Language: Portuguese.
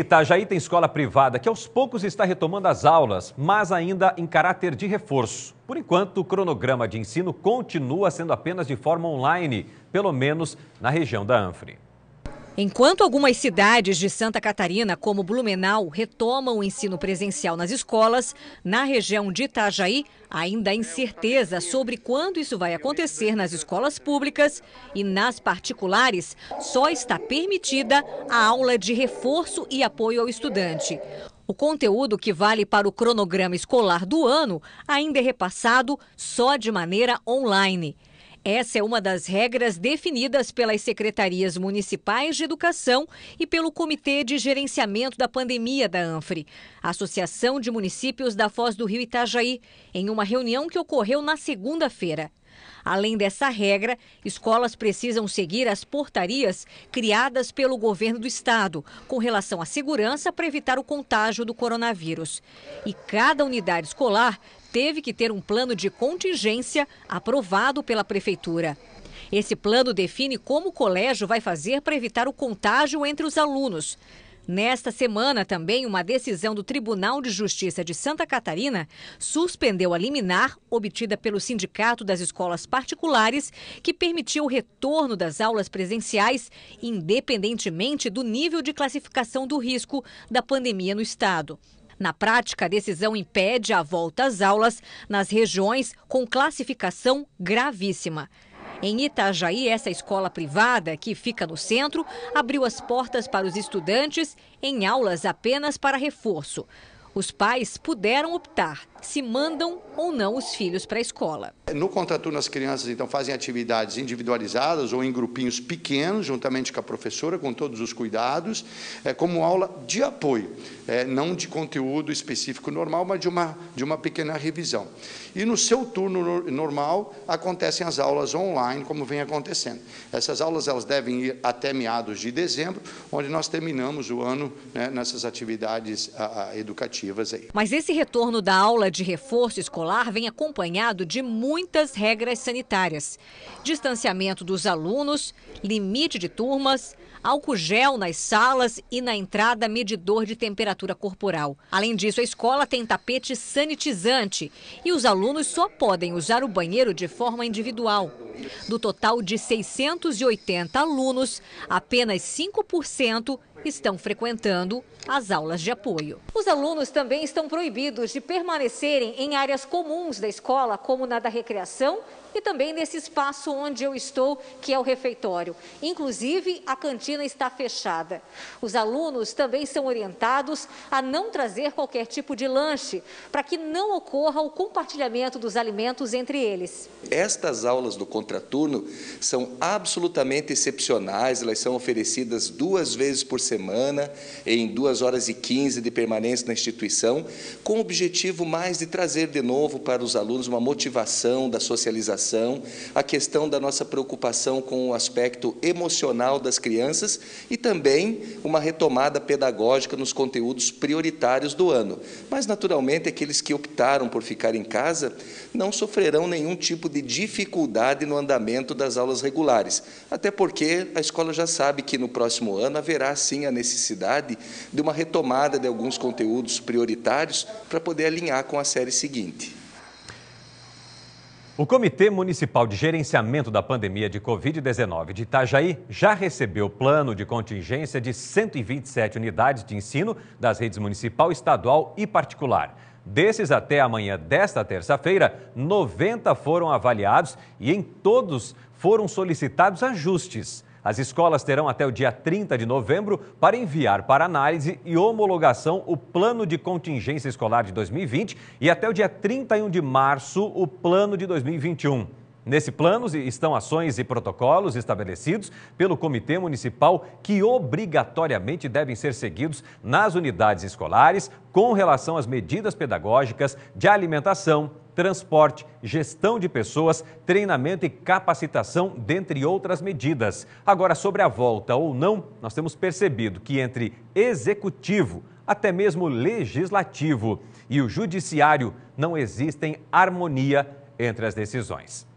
Itajaí tem escola privada que aos poucos está retomando as aulas, mas ainda em caráter de reforço. Por enquanto, o cronograma de ensino continua sendo apenas de forma online, pelo menos na região da Anfre. Enquanto algumas cidades de Santa Catarina, como Blumenau, retomam o ensino presencial nas escolas, na região de Itajaí ainda há incerteza sobre quando isso vai acontecer nas escolas públicas e nas particulares só está permitida a aula de reforço e apoio ao estudante. O conteúdo que vale para o cronograma escolar do ano ainda é repassado só de maneira online. Essa é uma das regras definidas pelas secretarias municipais de educação e pelo Comitê de Gerenciamento da Pandemia da ANFRE, Associação de Municípios da Foz do Rio Itajaí, em uma reunião que ocorreu na segunda-feira. Além dessa regra, escolas precisam seguir as portarias criadas pelo governo do estado com relação à segurança para evitar o contágio do coronavírus. E cada unidade escolar teve que ter um plano de contingência aprovado pela prefeitura. Esse plano define como o colégio vai fazer para evitar o contágio entre os alunos. Nesta semana, também, uma decisão do Tribunal de Justiça de Santa Catarina suspendeu a liminar obtida pelo Sindicato das Escolas Particulares, que permitiu o retorno das aulas presenciais, independentemente do nível de classificação do risco da pandemia no Estado. Na prática, a decisão impede a volta às aulas nas regiões com classificação gravíssima. Em Itajaí, essa escola privada, que fica no centro, abriu as portas para os estudantes em aulas apenas para reforço. Os pais puderam optar se mandam ou não os filhos para a escola. No contraturno, as crianças então fazem atividades individualizadas ou em grupinhos pequenos, juntamente com a professora, com todos os cuidados, é, como aula de apoio, é, não de conteúdo específico normal, mas de uma, de uma pequena revisão. E no seu turno normal acontecem as aulas online, como vem acontecendo. Essas aulas elas devem ir até meados de dezembro, onde nós terminamos o ano né, nessas atividades a, a, educativas. Aí. Mas esse retorno da aula de reforço escolar vem acompanhado de muitas regras sanitárias: distanciamento dos alunos, limite de turmas, álcool gel nas salas e na entrada medidor de temperatura corporal. Além disso, a escola tem tapete sanitizante e os alunos só podem usar o banheiro de forma individual. Do total de 680 alunos, apenas 5% estão frequentando as aulas de apoio. Os alunos também estão proibidos de permanecerem em áreas comuns da escola, como na da recreação e também nesse espaço onde eu estou, que é o refeitório. Inclusive, a cantina está fechada. Os alunos também são orientados a não trazer qualquer tipo de lanche, para que não ocorra o compartilhamento dos alimentos entre eles. Estas aulas do contraturno são absolutamente excepcionais, elas são oferecidas duas vezes por semana, em duas horas e quinze de permanência na instituição, com o objetivo mais de trazer de novo para os alunos uma motivação da socialização alimentação, a questão da nossa preocupação com o aspecto emocional das crianças e também uma retomada pedagógica nos conteúdos prioritários do ano. Mas, naturalmente, aqueles que optaram por ficar em casa não sofrerão nenhum tipo de dificuldade no andamento das aulas regulares, até porque a escola já sabe que no próximo ano haverá sim a necessidade de uma retomada de alguns conteúdos prioritários para poder alinhar com a série seguinte. O Comitê Municipal de Gerenciamento da Pandemia de Covid-19 de Itajaí já recebeu plano de contingência de 127 unidades de ensino das redes municipal, estadual e particular. Desses, até amanhã desta terça-feira, 90 foram avaliados e em todos foram solicitados ajustes. As escolas terão até o dia 30 de novembro para enviar para análise e homologação o plano de contingência escolar de 2020 e até o dia 31 de março o plano de 2021. Nesse plano estão ações e protocolos estabelecidos pelo Comitê Municipal que obrigatoriamente devem ser seguidos nas unidades escolares com relação às medidas pedagógicas de alimentação, transporte, gestão de pessoas, treinamento e capacitação, dentre outras medidas. Agora, sobre a volta ou não, nós temos percebido que entre executivo, até mesmo legislativo, e o judiciário não existem harmonia entre as decisões.